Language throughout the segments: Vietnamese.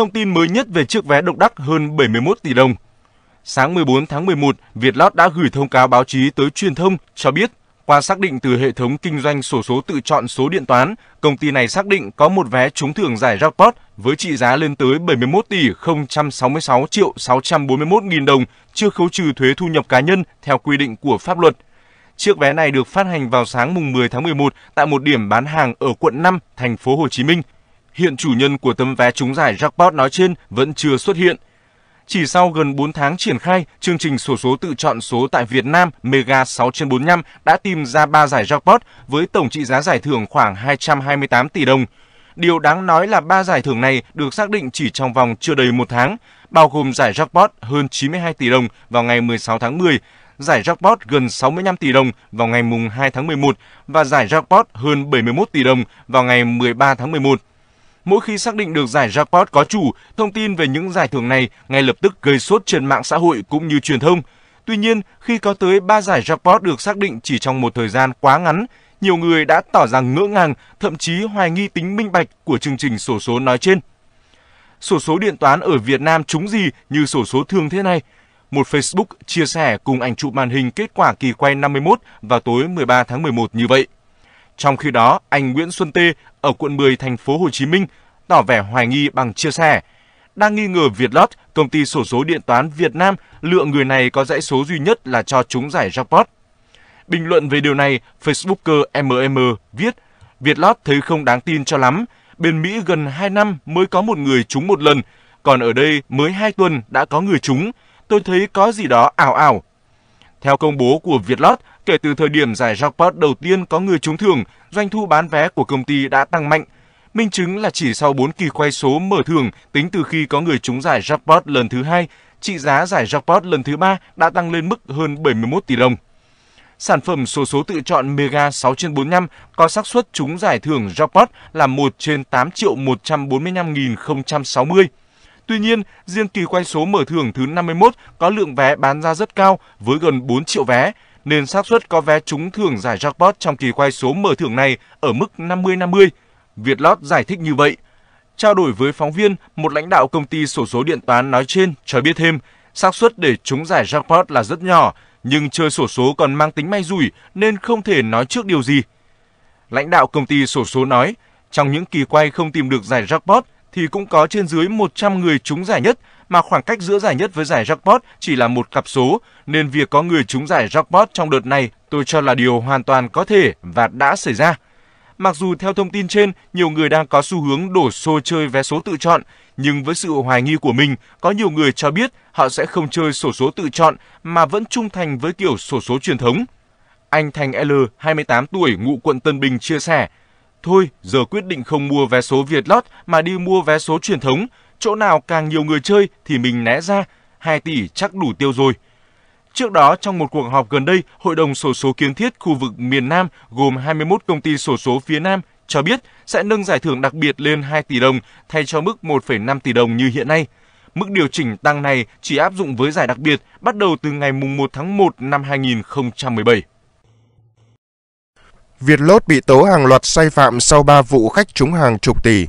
Thông tin mới nhất về chiếc vé độc đắc hơn 71 tỷ đồng. Sáng 14 tháng 11, Vietlott đã gửi thông cáo báo chí tới truyền thông cho biết qua xác định từ hệ thống kinh doanh sổ số tự chọn số điện toán, công ty này xác định có một vé trúng thưởng giải jackpot với trị giá lên tới 71 tỷ 066 triệu 641 nghìn đồng chưa khấu trừ thuế thu nhập cá nhân theo quy định của pháp luật. Chiếc vé này được phát hành vào sáng mùng 10 tháng 11 tại một điểm bán hàng ở quận 5, thành phố Hồ Chí Minh hiện chủ nhân của tấm vé trúng giải jackpot nói trên vẫn chưa xuất hiện. Chỉ sau gần 4 tháng triển khai, chương trình sổ số tự chọn số tại Việt Nam Mega 6 trên 45 đã tìm ra 3 giải jackpot với tổng trị giá giải thưởng khoảng 228 tỷ đồng. Điều đáng nói là ba giải thưởng này được xác định chỉ trong vòng chưa đầy một tháng, bao gồm giải jackpot hơn 92 tỷ đồng vào ngày 16 tháng 10, giải jackpot gần 65 tỷ đồng vào ngày mùng 2 tháng 11 và giải jackpot hơn 71 tỷ đồng vào ngày 13 tháng 11. Mỗi khi xác định được giải jackpot có chủ, thông tin về những giải thưởng này ngay lập tức gây sốt trên mạng xã hội cũng như truyền thông. Tuy nhiên, khi có tới 3 giải jackpot được xác định chỉ trong một thời gian quá ngắn, nhiều người đã tỏ rằng ngỡ ngàng, thậm chí hoài nghi tính minh bạch của chương trình sổ số nói trên. Sổ số điện toán ở Việt Nam trúng gì như sổ số thường thế này? Một Facebook chia sẻ cùng ảnh chụp màn hình kết quả kỳ quay 51 vào tối 13 tháng 11 như vậy. Trong khi đó, anh Nguyễn Xuân Tê ở quận 10 thành phố Hồ Chí Minh tỏ vẻ hoài nghi bằng chia sẻ đang nghi ngờ Vietlott, công ty sổ số điện toán Việt Nam lựa người này có dãy số duy nhất là cho chúng giải jackpot. Bình luận về điều này, Facebooker MM viết, Vietlott thấy không đáng tin cho lắm, bên Mỹ gần 2 năm mới có một người trúng một lần, còn ở đây mới 2 tuần đã có người trúng, tôi thấy có gì đó ảo ảo, theo công bố của Vietlott, kể từ thời điểm giải jackpot đầu tiên có người trúng thưởng, doanh thu bán vé của công ty đã tăng mạnh. Minh chứng là chỉ sau 4 kỳ quay số mở thưởng tính từ khi có người trúng giải jackpot lần thứ hai, trị giá giải jackpot lần thứ ba đã tăng lên mức hơn 71 tỷ đồng. Sản phẩm số số tự chọn Mega 6 trên 45 có xác suất trúng giải thưởng jackpot là 1 trên 8 triệu 145.060. Tuy nhiên, riêng kỳ quay số mở thưởng thứ 51 có lượng vé bán ra rất cao với gần 4 triệu vé, nên xác suất có vé trúng thưởng giải jackpot trong kỳ quay số mở thưởng này ở mức 50-50. Vietlot giải thích như vậy. Trao đổi với phóng viên, một lãnh đạo công ty sổ số điện toán nói trên cho biết thêm, xác suất để trúng giải jackpot là rất nhỏ, nhưng chơi sổ số còn mang tính may rủi nên không thể nói trước điều gì. Lãnh đạo công ty sổ số nói, trong những kỳ quay không tìm được giải jackpot, thì cũng có trên dưới 100 người trúng giải nhất mà khoảng cách giữa giải nhất với giải jackpot chỉ là một cặp số nên việc có người trúng giải jackpot trong đợt này tôi cho là điều hoàn toàn có thể và đã xảy ra. Mặc dù theo thông tin trên, nhiều người đang có xu hướng đổ xô chơi vé số tự chọn, nhưng với sự hoài nghi của mình, có nhiều người cho biết họ sẽ không chơi sổ số tự chọn mà vẫn trung thành với kiểu sổ số truyền thống. Anh Thành L, 28 tuổi, ngụ quận Tân Bình chia sẻ, Thôi, giờ quyết định không mua vé số việt lót mà đi mua vé số truyền thống. Chỗ nào càng nhiều người chơi thì mình né ra, 2 tỷ chắc đủ tiêu rồi. Trước đó, trong một cuộc họp gần đây, Hội đồng sổ số kiến thiết khu vực miền Nam gồm 21 công ty sổ số phía Nam cho biết sẽ nâng giải thưởng đặc biệt lên 2 tỷ đồng thay cho mức 1,5 tỷ đồng như hiện nay. Mức điều chỉnh tăng này chỉ áp dụng với giải đặc biệt bắt đầu từ ngày 1 tháng 1 năm 2017. Việt Lốt bị tố hàng loạt sai phạm sau 3 vụ khách trúng hàng chục tỷ.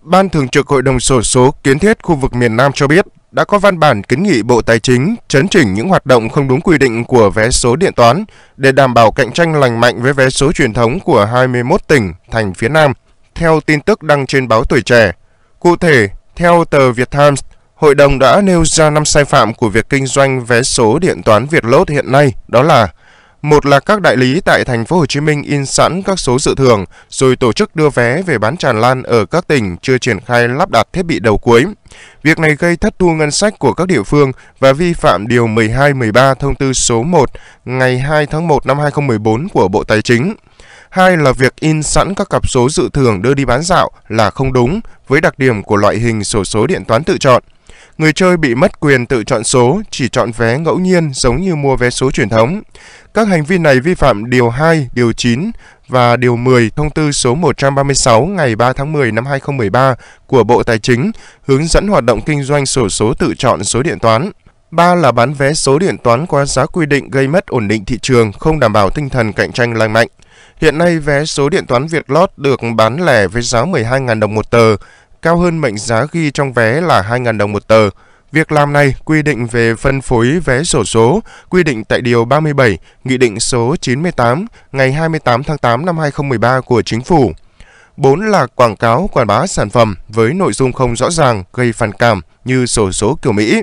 Ban Thường trực Hội đồng Sổ số Kiến thiết khu vực miền Nam cho biết đã có văn bản kiến nghị Bộ Tài chính chấn chỉnh những hoạt động không đúng quy định của vé số điện toán để đảm bảo cạnh tranh lành mạnh với vé số truyền thống của 21 tỉnh, thành phía Nam, theo tin tức đăng trên báo Tuổi Trẻ. Cụ thể, theo tờ Việt Times, Hội đồng đã nêu ra 5 sai phạm của việc kinh doanh vé số điện toán Việt Lốt hiện nay, đó là một là các đại lý tại thành phố Hồ Chí Minh in sẵn các số dự thưởng rồi tổ chức đưa vé về bán tràn lan ở các tỉnh chưa triển khai lắp đặt thiết bị đầu cuối. Việc này gây thất thu ngân sách của các địa phương và vi phạm điều 12-13 thông tư số 1 ngày 2 tháng 1 năm 2014 của Bộ Tài chính. Hai là việc in sẵn các cặp số dự thưởng đưa đi bán dạo là không đúng với đặc điểm của loại hình sổ số điện toán tự chọn. Người chơi bị mất quyền tự chọn số, chỉ chọn vé ngẫu nhiên giống như mua vé số truyền thống. Các hành vi này vi phạm Điều 2, Điều 9 và Điều 10 Thông tư số 136 ngày 3 tháng 10 năm 2013 của Bộ Tài chính hướng dẫn hoạt động kinh doanh sổ số tự chọn số điện toán. Ba là bán vé số điện toán qua giá quy định gây mất ổn định thị trường, không đảm bảo tinh thần cạnh tranh lành mạnh. Hiện nay vé số điện toán Vietlot được bán lẻ với giá 12.000 đồng một tờ, cao hơn mệnh giá ghi trong vé là 2.000 đồng một tờ. Việc làm này quy định về phân phối vé sổ số, quy định tại Điều 37, Nghị định số 98 ngày 28 tháng 8 năm 2013 của Chính phủ. 4 là quảng cáo quảng bá sản phẩm với nội dung không rõ ràng, gây phản cảm như sổ số kiểu Mỹ.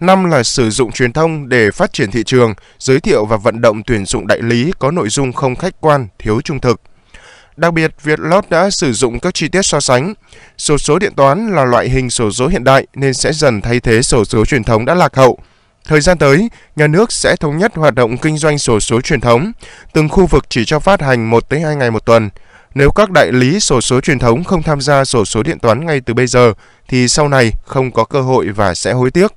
5 là sử dụng truyền thông để phát triển thị trường, giới thiệu và vận động tuyển dụng đại lý có nội dung không khách quan, thiếu trung thực. Đặc biệt, Vietlott đã sử dụng các chi tiết so sánh. Sổ số điện toán là loại hình sổ số hiện đại nên sẽ dần thay thế sổ số truyền thống đã lạc hậu. Thời gian tới, nhà nước sẽ thống nhất hoạt động kinh doanh sổ số truyền thống, từng khu vực chỉ cho phát hành 1 tới 2 ngày một tuần. Nếu các đại lý sổ số truyền thống không tham gia sổ số điện toán ngay từ bây giờ thì sau này không có cơ hội và sẽ hối tiếc.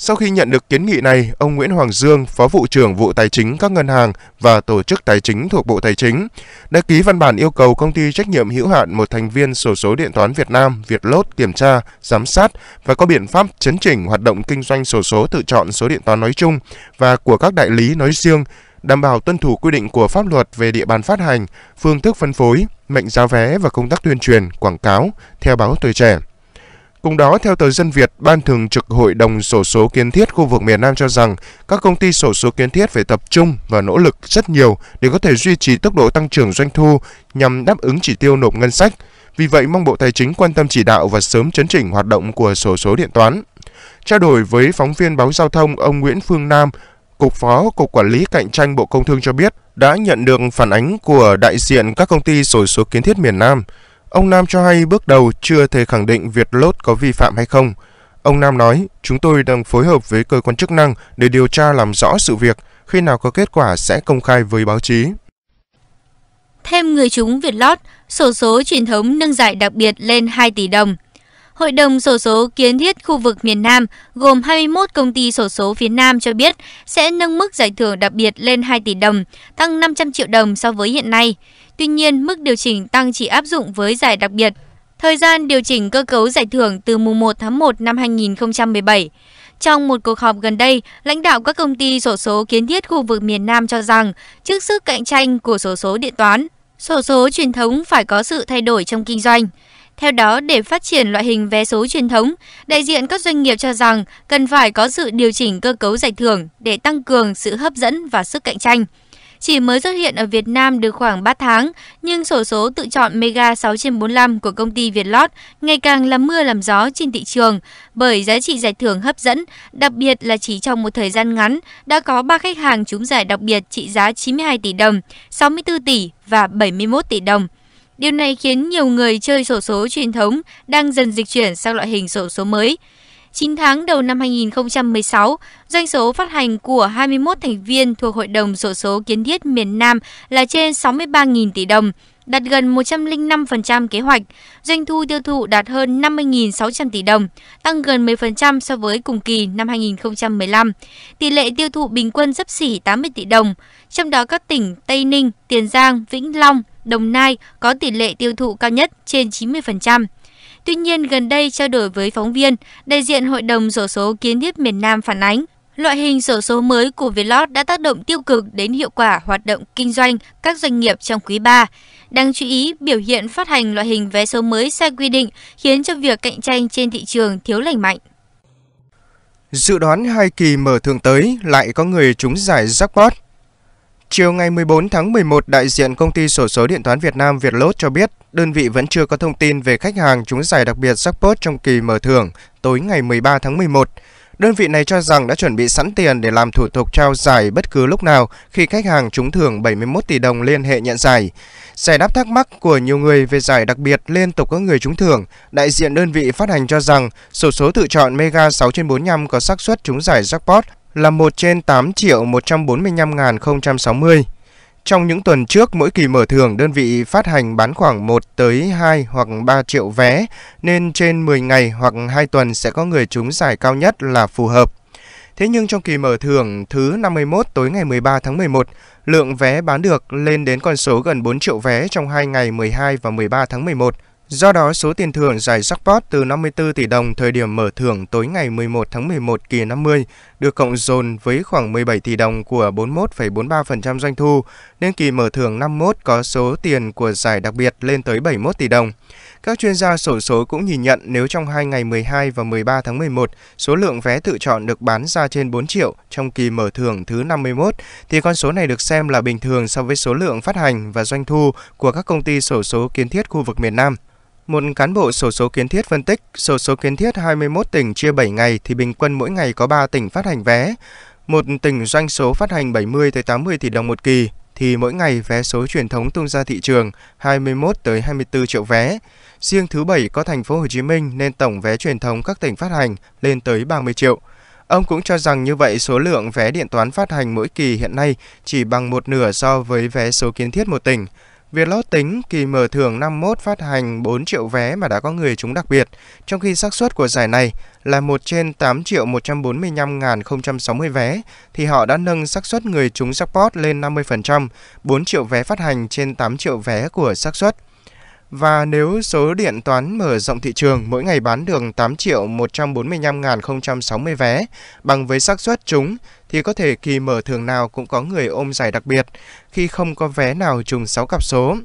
Sau khi nhận được kiến nghị này, ông Nguyễn Hoàng Dương, Phó vụ trưởng vụ tài chính các ngân hàng và tổ chức tài chính thuộc Bộ Tài chính, đã ký văn bản yêu cầu công ty trách nhiệm hữu hạn một thành viên sổ số điện toán Việt Nam Việt Lốt kiểm tra, giám sát và có biện pháp chấn chỉnh hoạt động kinh doanh sổ số tự chọn số điện toán nói chung và của các đại lý nói riêng, đảm bảo tuân thủ quy định của pháp luật về địa bàn phát hành, phương thức phân phối, mệnh giá vé và công tác tuyên truyền, quảng cáo theo báo Tuổi Trẻ. Cùng đó, theo tờ Dân Việt, Ban Thường trực Hội đồng Sổ số Kiến thiết khu vực miền Nam cho rằng các công ty sổ số kiến thiết phải tập trung và nỗ lực rất nhiều để có thể duy trì tốc độ tăng trưởng doanh thu nhằm đáp ứng chỉ tiêu nộp ngân sách. Vì vậy, mong Bộ Tài chính quan tâm chỉ đạo và sớm chấn chỉnh hoạt động của sổ số điện toán. Trao đổi với phóng viên báo giao thông, ông Nguyễn Phương Nam, Cục Phó Cục Quản lý Cạnh tranh Bộ Công Thương cho biết đã nhận được phản ánh của đại diện các công ty sổ số kiến thiết miền Nam Ông Nam cho hay bước đầu chưa thể khẳng định Việt Lốt có vi phạm hay không. Ông Nam nói, chúng tôi đang phối hợp với cơ quan chức năng để điều tra làm rõ sự việc, khi nào có kết quả sẽ công khai với báo chí. Thêm người chúng Việt Lót, sổ số truyền thống nâng giải đặc biệt lên 2 tỷ đồng. Hội đồng sổ số kiến thiết khu vực miền Nam gồm 21 công ty sổ số phía Nam cho biết sẽ nâng mức giải thưởng đặc biệt lên 2 tỷ đồng, tăng 500 triệu đồng so với hiện nay. Tuy nhiên, mức điều chỉnh tăng chỉ áp dụng với giải đặc biệt. Thời gian điều chỉnh cơ cấu giải thưởng từ mùng 1 tháng 1 năm 2017. Trong một cuộc họp gần đây, lãnh đạo các công ty sổ số kiến thiết khu vực miền Nam cho rằng trước sức cạnh tranh của sổ số điện toán, sổ số truyền thống phải có sự thay đổi trong kinh doanh. Theo đó, để phát triển loại hình vé số truyền thống, đại diện các doanh nghiệp cho rằng cần phải có sự điều chỉnh cơ cấu giải thưởng để tăng cường sự hấp dẫn và sức cạnh tranh chỉ mới xuất hiện ở Việt Nam được khoảng 3 tháng, nhưng sổ số tự chọn Mega 6 trên 45 của công ty Vietlot ngày càng làm mưa làm gió trên thị trường bởi giá trị giải thưởng hấp dẫn, đặc biệt là chỉ trong một thời gian ngắn đã có 3 khách hàng trúng giải đặc biệt trị giá 92 tỷ đồng, 64 tỷ và 71 tỷ đồng. Điều này khiến nhiều người chơi sổ số truyền thống đang dần dịch chuyển sang loại hình sổ số mới. 9 tháng đầu năm 2016, doanh số phát hành của 21 thành viên thuộc Hội đồng Sổ số Kiến thiết miền Nam là trên 63.000 tỷ đồng, đạt gần 105% kế hoạch. Doanh thu tiêu thụ đạt hơn 50.600 tỷ đồng, tăng gần 10% so với cùng kỳ năm 2015. Tỷ lệ tiêu thụ bình quân sấp xỉ 80 tỷ đồng, trong đó các tỉnh Tây Ninh, Tiền Giang, Vĩnh Long, Đồng Nai có tỷ lệ tiêu thụ cao nhất trên 90%. Tuy nhiên, gần đây trao đổi với phóng viên, đại diện Hội đồng Sổ số Kiến thiết miền Nam phản ánh, loại hình sổ số mới của Vietlott đã tác động tiêu cực đến hiệu quả hoạt động kinh doanh các doanh nghiệp trong quý 3. Đáng chú ý, biểu hiện phát hành loại hình vé số mới sai quy định khiến cho việc cạnh tranh trên thị trường thiếu lành mạnh. Dự đoán hai kỳ mở thường tới lại có người trúng giải jackpot – Chiều ngày 14 tháng 11, đại diện công ty sổ số điện toán Việt Nam Vietlot cho biết đơn vị vẫn chưa có thông tin về khách hàng trúng giải đặc biệt jackpot trong kỳ mở thưởng tối ngày 13 tháng 11. Đơn vị này cho rằng đã chuẩn bị sẵn tiền để làm thủ tục trao giải bất cứ lúc nào khi khách hàng trúng thưởng 71 tỷ đồng liên hệ nhận giải. Giải đáp thắc mắc của nhiều người về giải đặc biệt liên tục có người trúng thưởng, đại diện đơn vị phát hành cho rằng sổ số tự chọn Mega 6 trên 45 có xác suất trúng giải jackpot là 1 trên 8 triệu 145.060. Trong những tuần trước mỗi kỳ mở thưởng, đơn vị phát hành bán khoảng 1 tới 2 hoặc 3 triệu vé, nên trên 10 ngày hoặc 2 tuần sẽ có người trúng giải cao nhất là phù hợp. Thế nhưng trong kỳ mở thưởng thứ 51 tối ngày 13 tháng 11, lượng vé bán được lên đến con số gần 4 triệu vé trong 2 ngày 12 và 13 tháng 11. Do đó, số tiền thưởng giải jackpot từ 54 tỷ đồng thời điểm mở thưởng tối ngày 11 tháng 11 kỳ 50 được cộng dồn với khoảng 17 tỷ đồng của 41,43% doanh thu, nên kỳ mở thưởng 51 có số tiền của giải đặc biệt lên tới 71 tỷ đồng. Các chuyên gia sổ số cũng nhìn nhận nếu trong hai ngày 12 và 13 tháng 11, số lượng vé tự chọn được bán ra trên 4 triệu trong kỳ mở thưởng thứ 51, thì con số này được xem là bình thường so với số lượng phát hành và doanh thu của các công ty sổ số kiến thiết khu vực miền Nam. Một cán bộ sổ số kiến thiết phân tích, sổ số kiến thiết 21 tỉnh chia 7 ngày thì bình quân mỗi ngày có 3 tỉnh phát hành vé. Một tỉnh doanh số phát hành 70 tới 80 tỷ đồng một kỳ thì mỗi ngày vé số truyền thống tung ra thị trường 21 tới 24 triệu vé. Riêng thứ bảy có thành phố Hồ Chí Minh nên tổng vé truyền thống các tỉnh phát hành lên tới 30 triệu. Ông cũng cho rằng như vậy số lượng vé điện toán phát hành mỗi kỳ hiện nay chỉ bằng một nửa so với vé số kiến thiết một tỉnh. Vietlott tính kỳ mở thưởng 51 phát hành 4 triệu vé mà đã có người trúng đặc biệt, trong khi xác suất của giải này là 1 trên 8 triệu 145.060 vé, thì họ đã nâng xác suất người trúng jackpot lên 50%, 4 triệu vé phát hành trên 8 triệu vé của xác suất. Và nếu số điện toán mở rộng thị trường mỗi ngày bán được 8 triệu 145.060 vé, bằng với xác suất trúng thì có thể kỳ mở thường nào cũng có người ôm giải đặc biệt khi không có vé nào trùng 6 cặp số.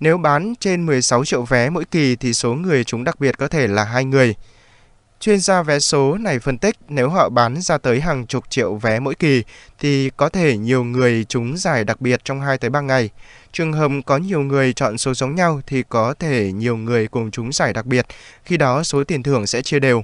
Nếu bán trên 16 triệu vé mỗi kỳ thì số người trúng đặc biệt có thể là hai người. Chuyên gia vé số này phân tích nếu họ bán ra tới hàng chục triệu vé mỗi kỳ thì có thể nhiều người trúng giải đặc biệt trong 2 tới 3 ngày. Trường hợp có nhiều người chọn số giống nhau thì có thể nhiều người cùng trúng giải đặc biệt, khi đó số tiền thưởng sẽ chia đều.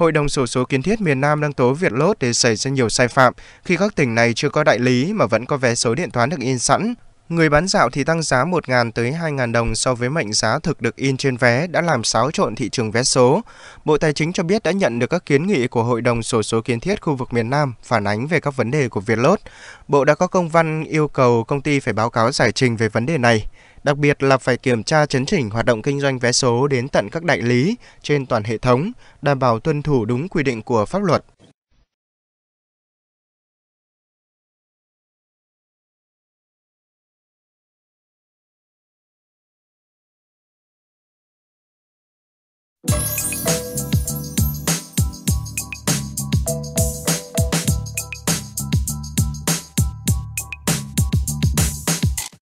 Hội đồng sổ số kiến thiết miền Nam đang tố Việt Lốt để xảy ra nhiều sai phạm khi các tỉnh này chưa có đại lý mà vẫn có vé số điện toán được in sẵn. Người bán dạo thì tăng giá 1.000 tới 2.000 đồng so với mệnh giá thực được in trên vé đã làm xáo trộn thị trường vé số. Bộ Tài chính cho biết đã nhận được các kiến nghị của Hội đồng Sổ số Kiến thiết khu vực miền Nam phản ánh về các vấn đề của Vietlott. Bộ đã có công văn yêu cầu công ty phải báo cáo giải trình về vấn đề này đặc biệt là phải kiểm tra chấn chỉnh hoạt động kinh doanh vé số đến tận các đại lý trên toàn hệ thống, đảm bảo tuân thủ đúng quy định của pháp luật.